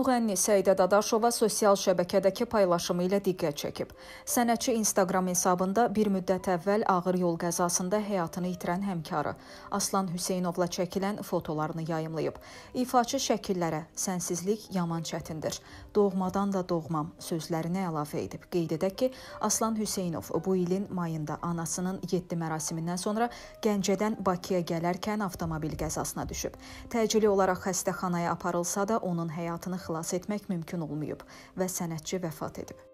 Müğənni Səidə Dadaşova sosial şəbəkədəki paylaşımı ilə diqqət çəkib. Sənətçi Instagram hesabında bir müddət əvvəl ağır yol qəzasında həyatını itirən həmkarı Aslan Hüseynovla çəkilən fotolarını yayımlayıb. İfaçı şəkillərə sənsizlik yaman çətindir. Doğmadan da doğmam sözlərini əlavə edib. Qeyd edək ki, Aslan Hüseynov bu ilin mayında anasının 7 mərasimindən sonra Gəncədən Bakıya gələrkən avtomobil qəzasına düşüb. Təcili olaraq xəstəxanaya aparılsa da onun həyatını xilas xilas etmək mümkün olmayıb və sənətçi vəfat edib.